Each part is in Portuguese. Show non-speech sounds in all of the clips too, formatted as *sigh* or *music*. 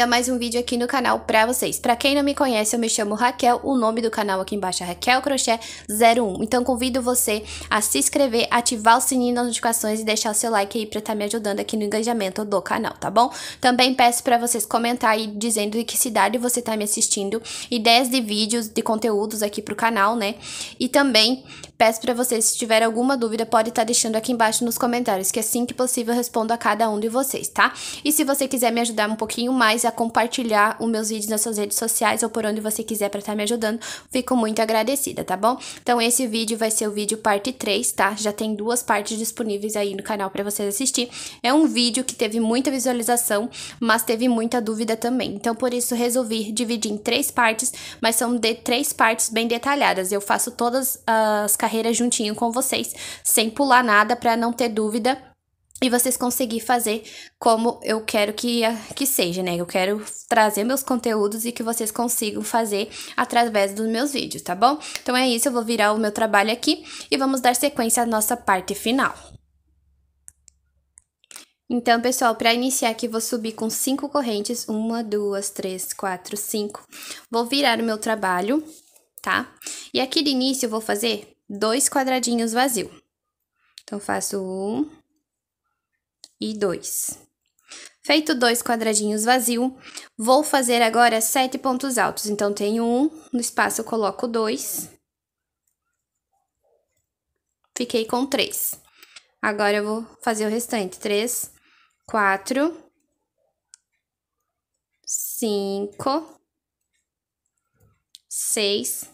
ainda mais um vídeo aqui no canal pra vocês. Pra quem não me conhece, eu me chamo Raquel, o nome do canal aqui embaixo é Raquel Crochê 01. Então convido você a se inscrever, ativar o sininho das notificações e deixar o seu like aí pra estar tá me ajudando aqui no engajamento do canal, tá bom? Também peço pra vocês comentar aí dizendo de que cidade você tá me assistindo, ideias de vídeos, de conteúdos aqui pro canal, né? E também Peço para vocês, se tiver alguma dúvida, pode estar tá deixando aqui embaixo nos comentários, que é assim que possível eu respondo a cada um de vocês, tá? E se você quiser me ajudar um pouquinho mais a compartilhar os meus vídeos nas suas redes sociais ou por onde você quiser para estar tá me ajudando, fico muito agradecida, tá bom? Então esse vídeo vai ser o vídeo parte 3, tá? Já tem duas partes disponíveis aí no canal para vocês assistir. É um vídeo que teve muita visualização, mas teve muita dúvida também. Então por isso resolvi dividir em três partes, mas são de três partes bem detalhadas. Eu faço todas as carreiras carreira juntinho com vocês, sem pular nada para não ter dúvida e vocês conseguir fazer como eu quero que, que seja, né? Eu quero trazer meus conteúdos e que vocês consigam fazer através dos meus vídeos, tá bom? Então é isso, eu vou virar o meu trabalho aqui e vamos dar sequência à nossa parte final. Então, pessoal, para iniciar aqui, vou subir com cinco correntes. Uma, duas, três, quatro, cinco. Vou virar o meu trabalho, tá? E aqui de início, eu vou fazer dois quadradinhos vazio. Então, faço um e dois. Feito dois quadradinhos vazio, vou fazer agora sete pontos altos. Então, tenho um, no espaço coloco dois. Fiquei com três. Agora, eu vou fazer o restante. Três, quatro, cinco, seis,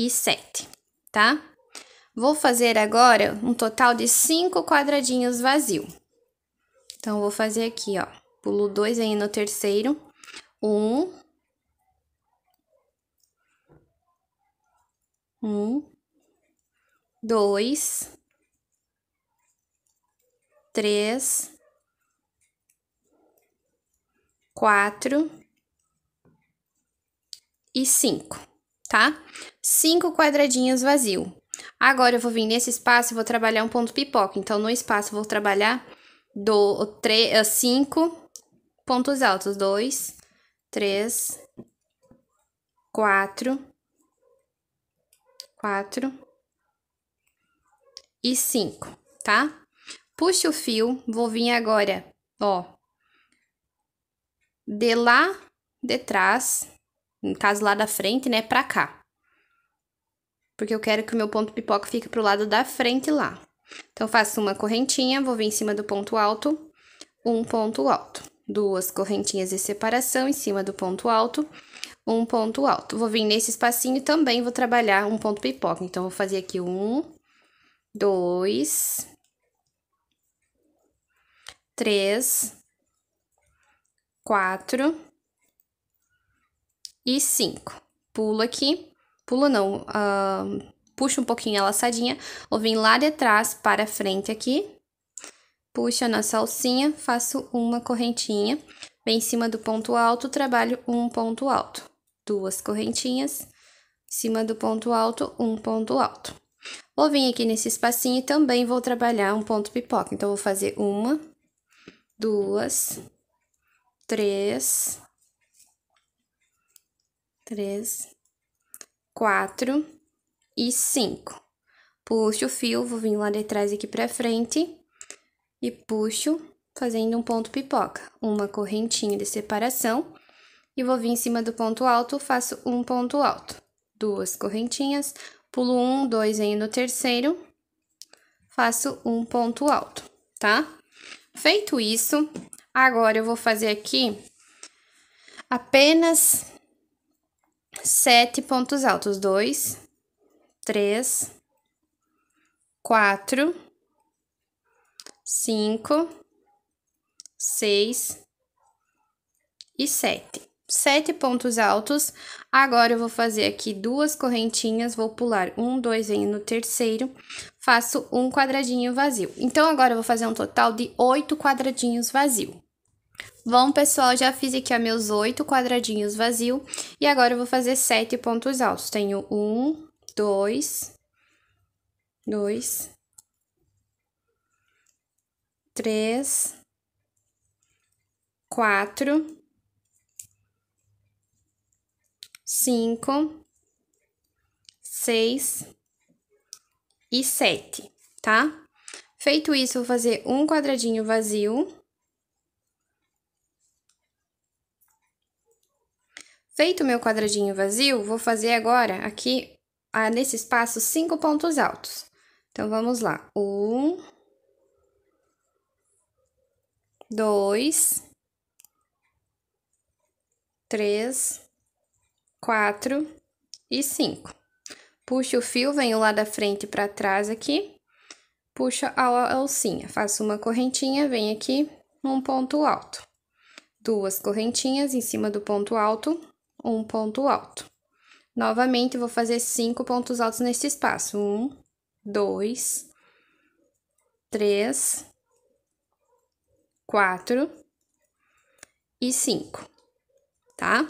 e 7, tá? Vou fazer agora um total de 5 quadradinhos vazio. Então, vou fazer aqui, ó, pulo 2 aí no terceiro, 1, 1, 2, 3, 4 e 5 tá? Cinco quadradinhos vazio. Agora eu vou vir nesse espaço e vou trabalhar um ponto pipoca. Então, no espaço, eu vou trabalhar do, tre, eh, cinco pontos altos. Dois, três, quatro, quatro e cinco, tá? Puxo o fio, vou vir agora, ó, de lá de trás no caso lá da frente, né, pra cá. Porque eu quero que o meu ponto pipoca fique pro lado da frente lá. Então, faço uma correntinha, vou vir em cima do ponto alto, um ponto alto. Duas correntinhas de separação em cima do ponto alto, um ponto alto. Vou vir nesse espacinho e também vou trabalhar um ponto pipoca. Então, vou fazer aqui um, dois, três, quatro e 5. pulo aqui. Pula não. Uh, puxa um pouquinho a laçadinha. Vou vir lá de trás para frente aqui. Puxa nossa salsinha, faço uma correntinha. Vem em cima do ponto alto, trabalho um ponto alto. Duas correntinhas. Em cima do ponto alto, um ponto alto. Vou vir aqui nesse espacinho e também vou trabalhar um ponto pipoca. Então, vou fazer uma, duas, três, três, quatro e cinco. Puxo o fio, vou vir lá de trás aqui pra frente e puxo fazendo um ponto pipoca. Uma correntinha de separação e vou vir em cima do ponto alto, faço um ponto alto. Duas correntinhas, pulo um, dois, venho no terceiro, faço um ponto alto, tá? Feito isso, agora eu vou fazer aqui apenas sete pontos altos. Dois, três, quatro, cinco, seis e sete. Sete pontos altos. Agora, eu vou fazer aqui duas correntinhas, vou pular um, dois, venho no terceiro, faço um quadradinho vazio. Então, agora, eu vou fazer um total de oito quadradinhos vazio. Bom, pessoal, já fiz aqui ó, meus oito quadradinhos vazio e agora eu vou fazer sete pontos altos. Tenho um, dois, dois, três, quatro, cinco, seis e sete, tá? Feito isso, vou fazer um quadradinho vazio. Feito meu quadradinho vazio, vou fazer agora aqui, ah, nesse espaço, cinco pontos altos. Então, vamos lá. Um, dois, três, quatro e cinco. Puxo o fio, venho lá da frente para trás aqui, puxo a alcinha, faço uma correntinha, venho aqui num ponto alto. Duas correntinhas em cima do ponto alto, um ponto alto. Novamente, vou fazer cinco pontos altos nesse espaço. Um, dois, três, quatro e cinco, tá?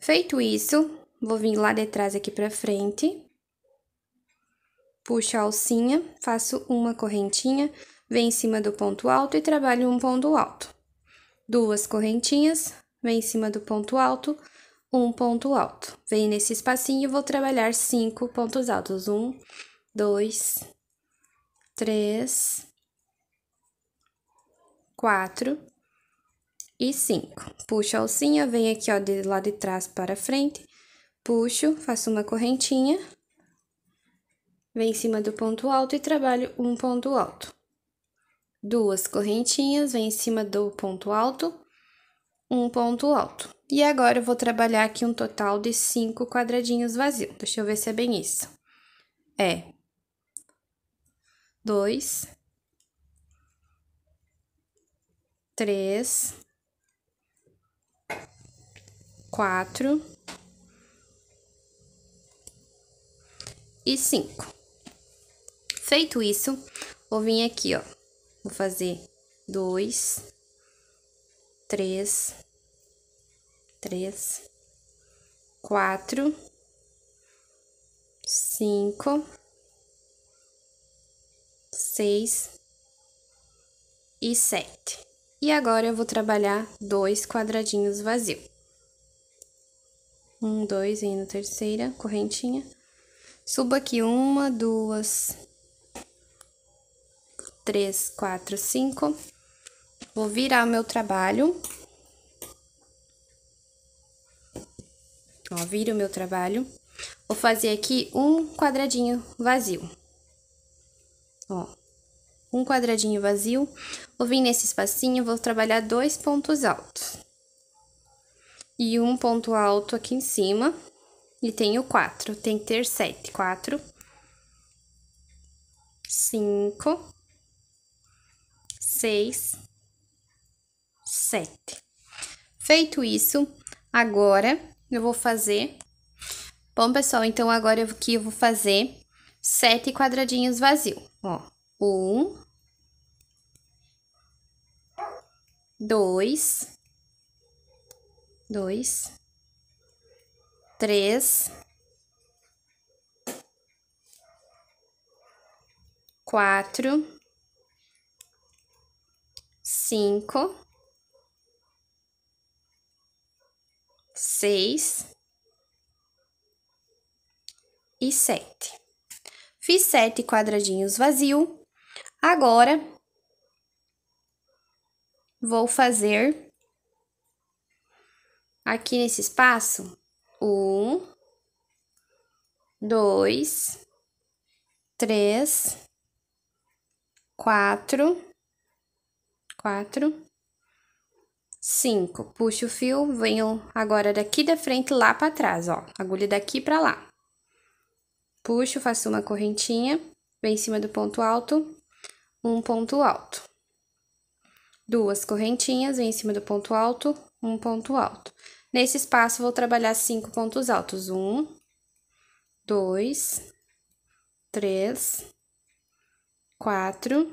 Feito isso, vou vir lá de trás aqui pra frente, puxo a alcinha, faço uma correntinha, vem em cima do ponto alto e trabalho um ponto alto. Duas correntinhas, vem em cima do ponto alto, um ponto alto. vem nesse espacinho vou trabalhar cinco pontos altos. Um, dois, três, quatro e cinco. Puxo a alcinha, venho aqui, ó, de lá de trás para frente. Puxo, faço uma correntinha. Vem em cima do ponto alto e trabalho um ponto alto. Duas correntinhas, vem em cima do ponto alto, um ponto alto. E agora eu vou trabalhar aqui um total de cinco quadradinhos vazios. Deixa eu ver se é bem isso. É. Dois. Três. Quatro. E cinco. Feito isso, vou vir aqui, ó. Vou fazer dois, três, três, quatro, cinco, seis e sete. E agora eu vou trabalhar dois quadradinhos vazios. Um, dois, e na terceira correntinha. Subo aqui uma, duas, três, quatro, cinco. Vou virar o meu trabalho Ó, viro o meu trabalho. Vou fazer aqui um quadradinho vazio. Ó, um quadradinho vazio. Vou vir nesse espacinho, vou trabalhar dois pontos altos. E um ponto alto aqui em cima. E tenho quatro, tem que ter sete. Quatro, cinco, seis, sete. Feito isso, agora eu vou fazer. Bom, pessoal, então agora eu, aqui eu vou fazer sete quadradinhos vazio. Ó, um, dois, dois, três, quatro, cinco, 6 e 7. Fiz 7 quadradinhos vazio. Agora, vou fazer aqui nesse espaço, um, dois, três, quatro, quatro, 5. Puxo o fio, venho agora daqui da frente lá para trás, ó. Agulha daqui para lá. Puxo, faço uma correntinha, vem em cima do ponto alto, um ponto alto. Duas correntinhas, vem em cima do ponto alto, um ponto alto. Nesse espaço, vou trabalhar cinco pontos altos. Um, dois, três, quatro,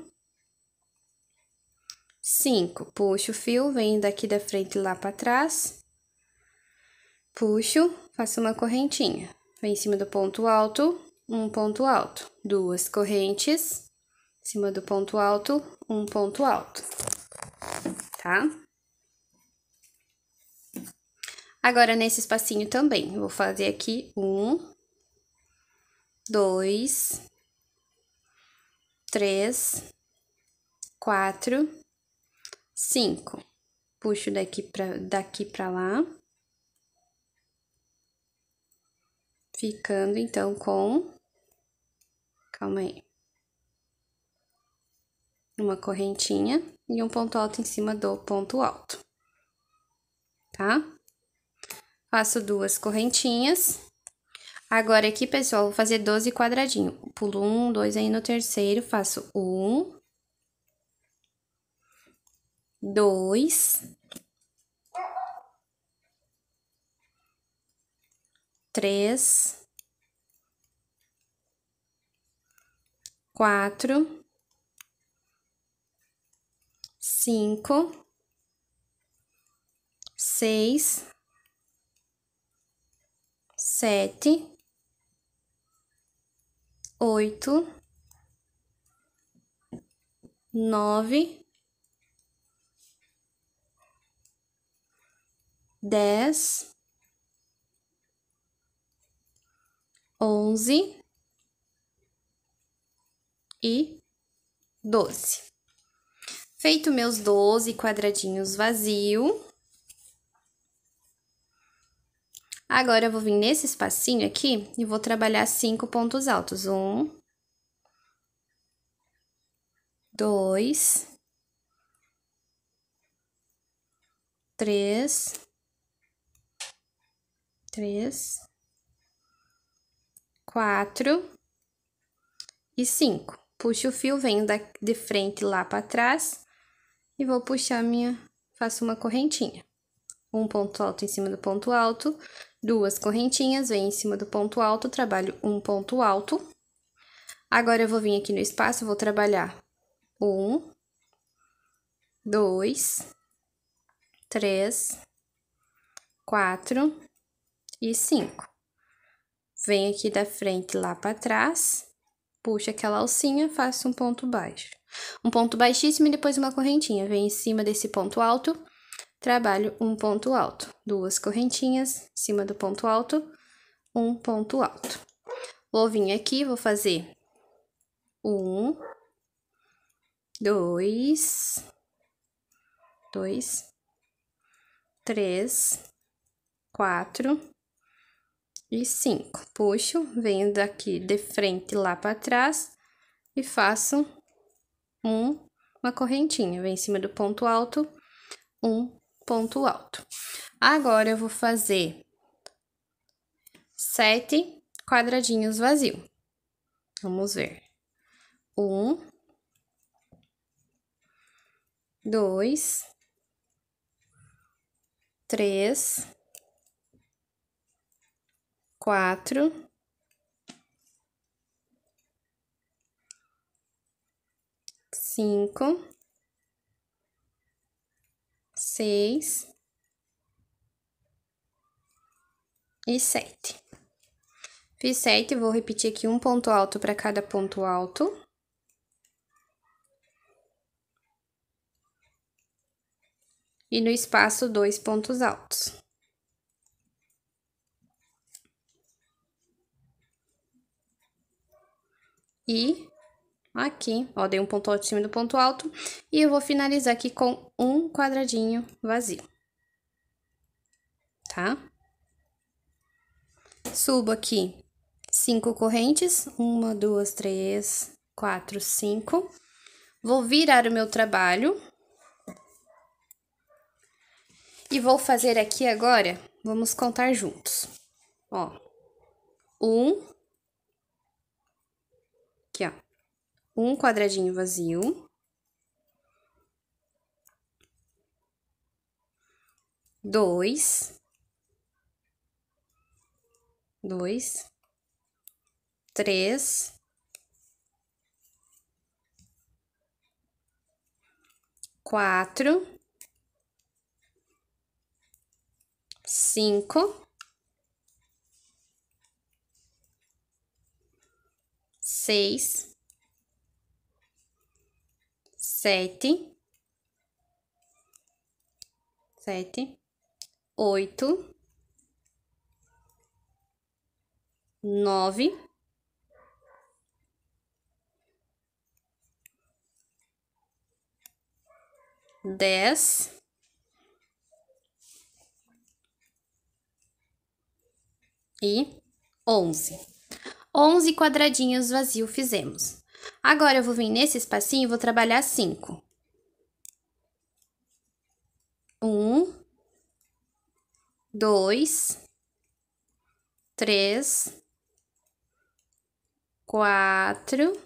5. Puxo o fio, venho daqui da frente lá para trás. Puxo, faço uma correntinha. Vem em cima do ponto alto, um ponto alto, duas correntes. Em cima do ponto alto, um ponto alto. Tá? Agora, nesse espacinho também, vou fazer aqui um, dois, três, quatro, cinco. Puxo daqui para daqui pra lá. Ficando, então, com... Calma aí. Uma correntinha e um ponto alto em cima do ponto alto. Tá? Faço duas correntinhas. Agora, aqui, pessoal, vou fazer 12 quadradinhos. Pulo um, dois aí no terceiro, faço um, dois, três, quatro, cinco, seis, sete, oito, nove dez, onze e doze. Feito meus doze quadradinhos vazio, agora eu vou vir nesse espacinho aqui e vou trabalhar cinco pontos altos. Um, dois, três, três, quatro e cinco. Puxo o fio, venho da, de frente lá para trás e vou puxar minha, faço uma correntinha. Um ponto alto em cima do ponto alto, duas correntinhas, venho em cima do ponto alto, trabalho um ponto alto. Agora, eu vou vir aqui no espaço, vou trabalhar um, dois, três, quatro e 5. Venho aqui da frente lá para trás, puxo aquela alcinha, faço um ponto baixo. Um ponto baixíssimo e depois uma correntinha. Venho em cima desse ponto alto, trabalho um ponto alto. Duas correntinhas, em cima do ponto alto, um ponto alto. Vou vir aqui, vou fazer um, dois, dois, três, quatro, e cinco. Puxo, venho daqui de frente lá para trás e faço um, uma correntinha. Vem em cima do ponto alto, um ponto alto. Agora, eu vou fazer sete quadradinhos vazios. Vamos ver. Um, dois, três, quatro, cinco, seis e sete. Fiz sete, vou repetir aqui um ponto alto para cada ponto alto. E no espaço, dois pontos altos. e aqui, ó, dei um ponto alto em cima do ponto alto, e eu vou finalizar aqui com um quadradinho vazio, tá? Subo aqui cinco correntes, uma, duas, três, quatro, cinco. Vou virar o meu trabalho. E vou fazer aqui agora, vamos contar juntos. Ó, um, um quadradinho vazio. Dois. Dois. Três. Quatro. Cinco. Seis sete, sete, oito, nove, dez, e onze. Onze quadradinhos vazios fizemos. Agora, eu vou vir nesse espacinho e vou trabalhar cinco. Um, dois, três, quatro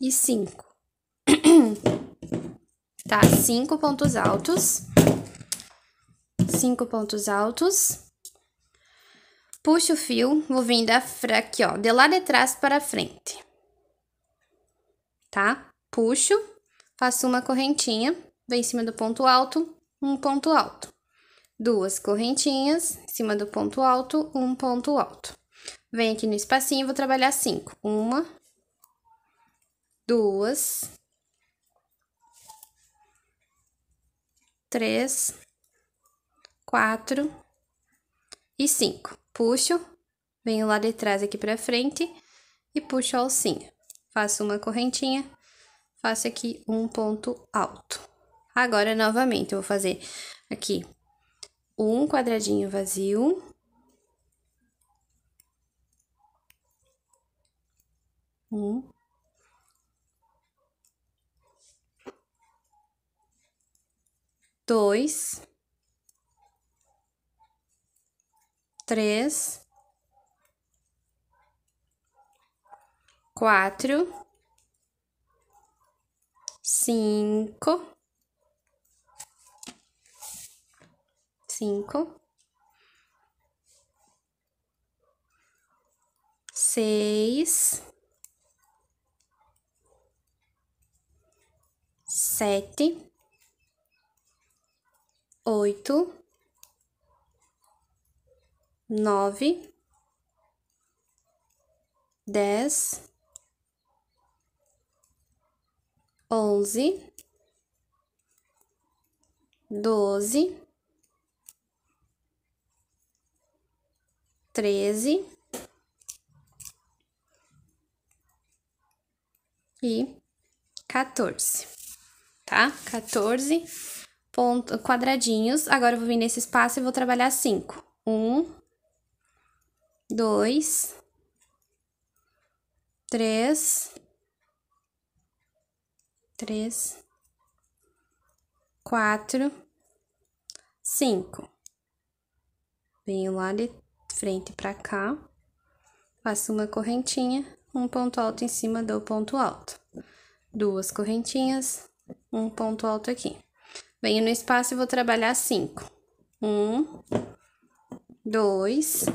e cinco. *clears throat* tá? Cinco pontos altos. Cinco pontos altos. Puxo o fio, vou vir da aqui, ó, de lá de trás para frente. Tá? Puxo, faço uma correntinha, vem em cima do ponto alto, um ponto alto. Duas correntinhas, em cima do ponto alto, um ponto alto. Vem aqui no espacinho, vou trabalhar cinco. Uma, duas, três, quatro e cinco. Puxo, venho lá de trás aqui pra frente e puxo a alcinha. Faço uma correntinha, faço aqui um ponto alto. Agora, novamente, eu vou fazer aqui um quadradinho vazio. Um. Dois. três, quatro, cinco, cinco, seis, sete, oito nove, dez, onze, doze, treze e quatorze, tá? Quatorze. ponto, quadradinhos. Agora eu vou vir nesse espaço e vou trabalhar cinco. Um dois, três, três, quatro, cinco. Venho lá de frente para cá, faço uma correntinha, um ponto alto em cima do ponto alto, duas correntinhas, um ponto alto aqui. Venho no espaço e vou trabalhar cinco. Um, dois,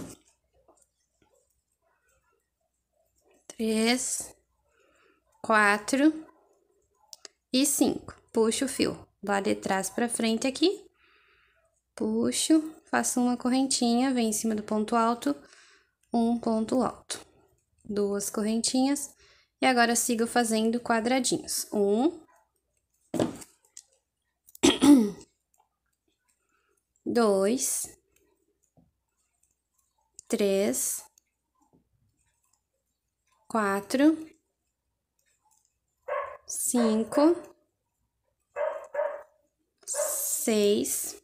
três, quatro e cinco. Puxo o fio lá de trás para frente aqui. Puxo, faço uma correntinha, vem em cima do ponto alto, um ponto alto. Duas correntinhas. E agora sigo fazendo quadradinhos. Um. *coughs* Dois. Três quatro, cinco, seis,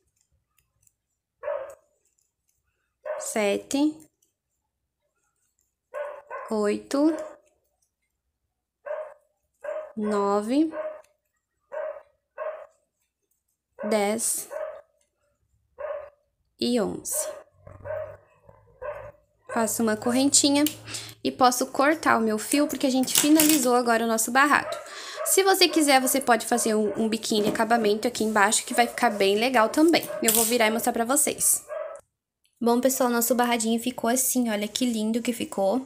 sete, oito, nove, dez e onze faço uma correntinha e posso cortar o meu fio, porque a gente finalizou agora o nosso barrado. Se você quiser, você pode fazer um, um biquinho de acabamento aqui embaixo, que vai ficar bem legal também. Eu vou virar e mostrar pra vocês. Bom, pessoal, nosso barradinho ficou assim, olha que lindo que ficou.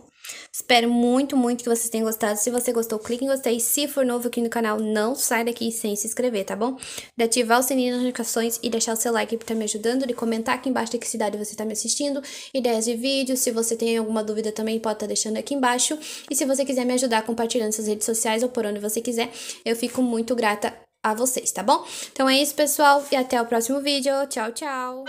Espero muito, muito que vocês tenham gostado. Se você gostou, clique em gostei. Se for novo aqui no canal, não sai daqui sem se inscrever, tá bom? De ativar o sininho das notificações e deixar o seu like pra tá me ajudando. De comentar aqui embaixo de que cidade você tá me assistindo. Ideias de vídeo. Se você tem alguma dúvida também, pode estar tá deixando aqui embaixo. E se você quiser me ajudar compartilhando suas redes sociais ou por onde você quiser, eu fico muito grata a vocês, tá bom? Então é isso, pessoal. E até o próximo vídeo. Tchau, tchau!